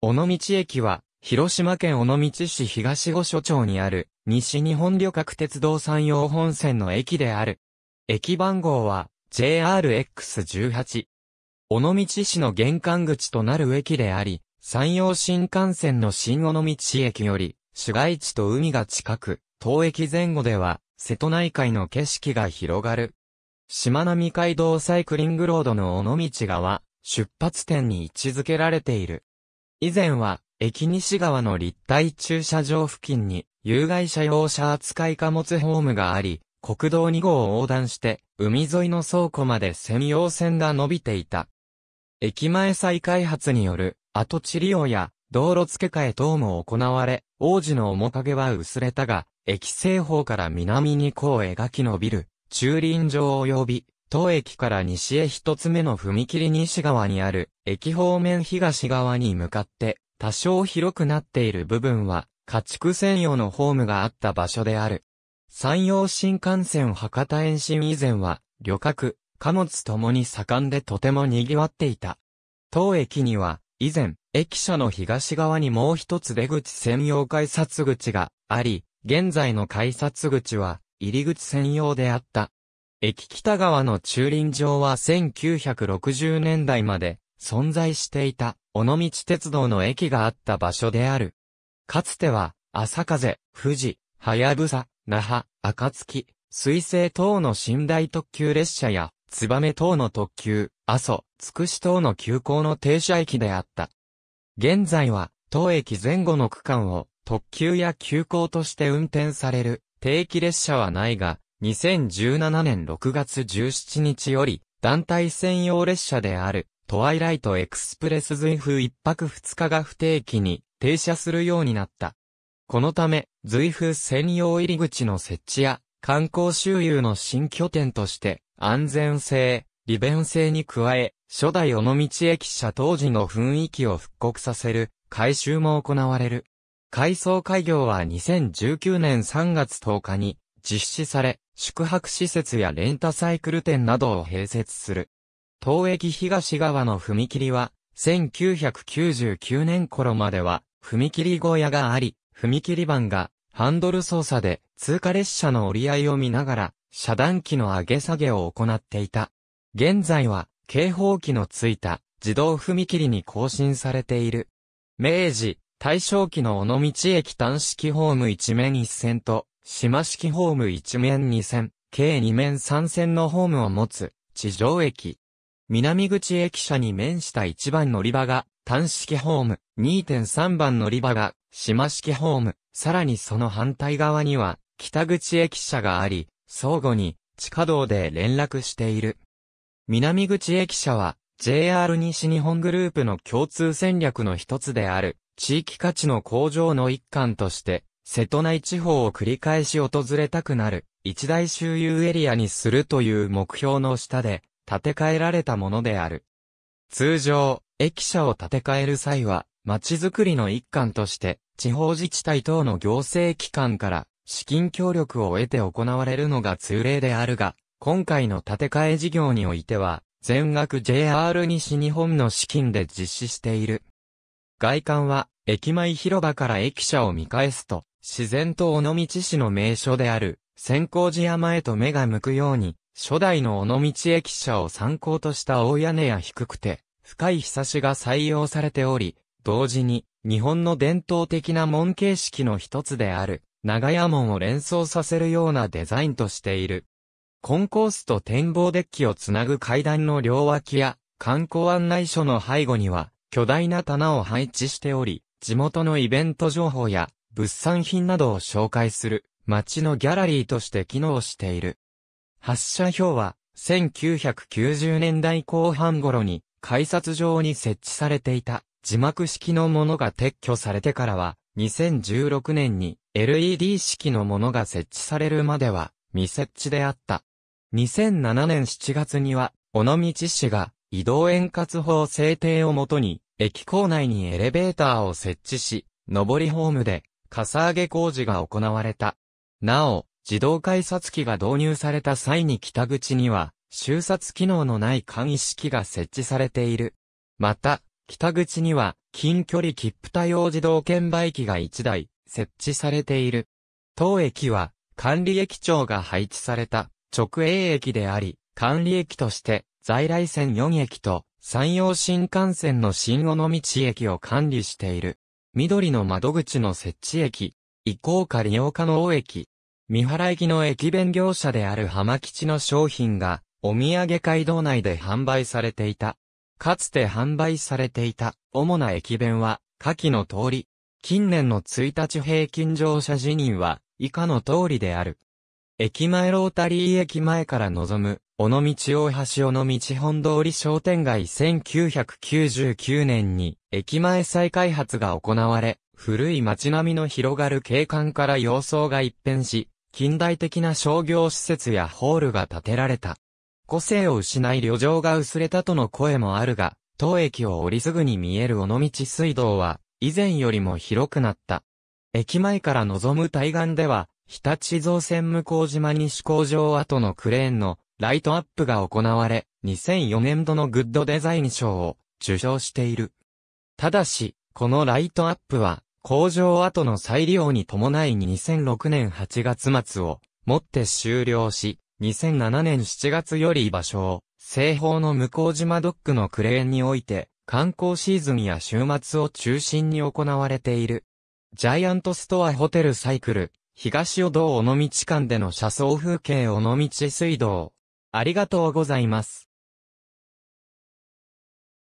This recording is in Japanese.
尾道駅は、広島県尾道市東御所町にある、西日本旅客鉄道山陽本線の駅である。駅番号は、JRX18。尾道市の玄関口となる駅であり、山陽新幹線の新尾道駅より、市街地と海が近く、当駅前後では、瀬戸内海の景色が広がる。島並海道サイクリングロードの尾道川、出発点に位置づけられている。以前は、駅西側の立体駐車場付近に、有害者用車扱い貨物ホームがあり、国道2号を横断して、海沿いの倉庫まで専用線が伸びていた。駅前再開発による跡地利用や道路付け替え等も行われ、王子の面影は薄れたが、駅西方から南に弧を描き伸びる、駐輪場及び当駅から西へ一つ目の踏切西側にある、駅方面東側に向かって、多少広くなっている部分は、家畜専用のホームがあった場所である。山陽新幹線博多延伸以前は、旅客、貨物ともに盛んでとても賑わっていた。当駅には、以前、駅舎の東側にもう一つ出口専用改札口があり、現在の改札口は入り口専用であった。駅北側の駐輪場は1960年代まで存在していた尾道鉄道の駅があった場所である。かつては、朝風、富士、はやぶさ、那覇、暁、水星等の寝台特急列車や、燕等の特急、阿蘇、つくし等の急行の停車駅であった。現在は、当駅前後の区間を特急や急行として運転される定期列車はないが、2017年6月17日より、団体専用列車である、トワイライトエクスプレス随風1泊2日が不定期に停車するようになった。このため、随風専用入り口の設置や、観光周遊の新拠点として、安全性、利便性に加え、初代尾道駅舎当時の雰囲気を復刻させる、改修も行われる。改装開業は2019年3月10日に実施され、宿泊施設やレンタサイクル店などを併設する。東駅東側の踏切は、1999年頃までは、踏切小屋があり、踏切板が、ハンドル操作で、通過列車の折り合いを見ながら、遮断機の上げ下げを行っていた。現在は、警報機のついた、自動踏切に更新されている。明治、大正期の尾道駅端式ホーム一面一線と、島式ホーム1面2線、計2面3線のホームを持つ、地上駅。南口駅舎に面した1番乗り場が、単式ホーム、2.3番乗り場が、島式ホーム、さらにその反対側には、北口駅舎があり、相互に、地下道で連絡している。南口駅舎は、JR 西日本グループの共通戦略の一つである、地域価値の向上の一環として、瀬戸内地方を繰り返し訪れたくなる、一大周遊エリアにするという目標の下で、建て替えられたものである。通常、駅舎を建て替える際は、街づくりの一環として、地方自治体等の行政機関から、資金協力を得て行われるのが通例であるが、今回の建て替え事業においては、全額 JR 西日本の資金で実施している。外観は、駅前広場から駅舎を見返すと、自然と尾道市の名所である、仙光寺山へと目が向くように、初代の尾道駅舎を参考とした大屋根や低くて、深い日差しが採用されており、同時に、日本の伝統的な門形式の一つである、長屋門を連想させるようなデザインとしている。コンコースと展望デッキをつなぐ階段の両脇や、観光案内所の背後には、巨大な棚を配置しており、地元のイベント情報や物産品などを紹介する街のギャラリーとして機能している。発車表は1990年代後半頃に改札上に設置されていた字幕式のものが撤去されてからは2016年に LED 式のものが設置されるまでは未設置であった。2007年7月には尾道市が移動円滑法制定をもとに駅構内にエレベーターを設置し、上りホームで、かさ上げ工事が行われた。なお、自動改札機が導入された際に北口には、収札機能のない簡易式が設置されている。また、北口には、近距離切符対応自動券売機が1台、設置されている。当駅は、管理駅長が配置された、直営駅であり、管理駅として、在来線4駅と、山陽新幹線の新尾道駅を管理している。緑の窓口の設置駅、移行か利用可能駅、三原駅の駅弁業者である浜吉の商品が、お土産街道内で販売されていた。かつて販売されていた主な駅弁は、下記の通り。近年の1日平均乗車辞任は、以下の通りである。駅前ロータリー駅前から望む尾道大橋尾道本通り商店街1999年に駅前再開発が行われ、古い街並みの広がる景観から様相が一変し、近代的な商業施設やホールが建てられた。個性を失い旅情が薄れたとの声もあるが、当駅を降りすぐに見える尾道水道は、以前よりも広くなった。駅前から望む対岸では、日立造船向島西工場跡のクレーンのライトアップが行われ、2004年度のグッドデザイン賞を受賞している。ただし、このライトアップは、工場後の再利用に伴い2006年8月末をもって終了し、2007年7月より場所を、西方の向島ドックのクレーンにおいて、観光シーズンや週末を中心に行われている。ジャイアントストアホテルサイクル、東尾道尾道間での車窓風景尾道水道、ありがとうございます。